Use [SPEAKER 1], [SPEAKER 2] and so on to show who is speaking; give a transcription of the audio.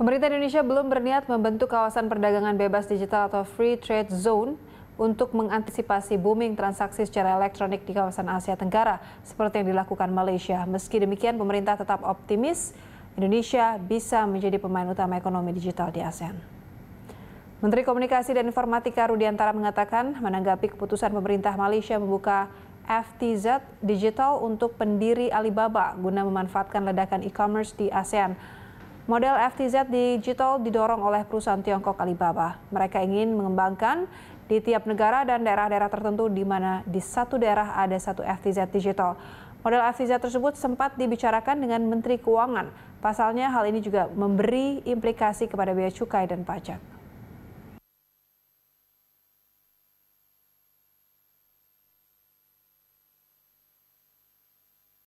[SPEAKER 1] Pemerintah Indonesia belum berniat membentuk kawasan perdagangan bebas digital atau free trade zone untuk mengantisipasi booming transaksi secara elektronik di kawasan Asia Tenggara seperti yang dilakukan Malaysia. Meski demikian, pemerintah tetap optimis Indonesia bisa menjadi pemain utama ekonomi digital di ASEAN. Menteri Komunikasi dan Informatika Rudiantara mengatakan menanggapi keputusan pemerintah Malaysia membuka FTZ digital untuk pendiri Alibaba guna memanfaatkan ledakan e-commerce di ASEAN. Model FTZ digital didorong oleh perusahaan Tiongkok Alibaba. Mereka ingin mengembangkan di tiap negara dan daerah-daerah tertentu di mana di satu daerah ada satu FTZ digital. Model FTZ tersebut sempat dibicarakan dengan Menteri Keuangan. Pasalnya hal ini juga memberi implikasi kepada biaya cukai dan pajak.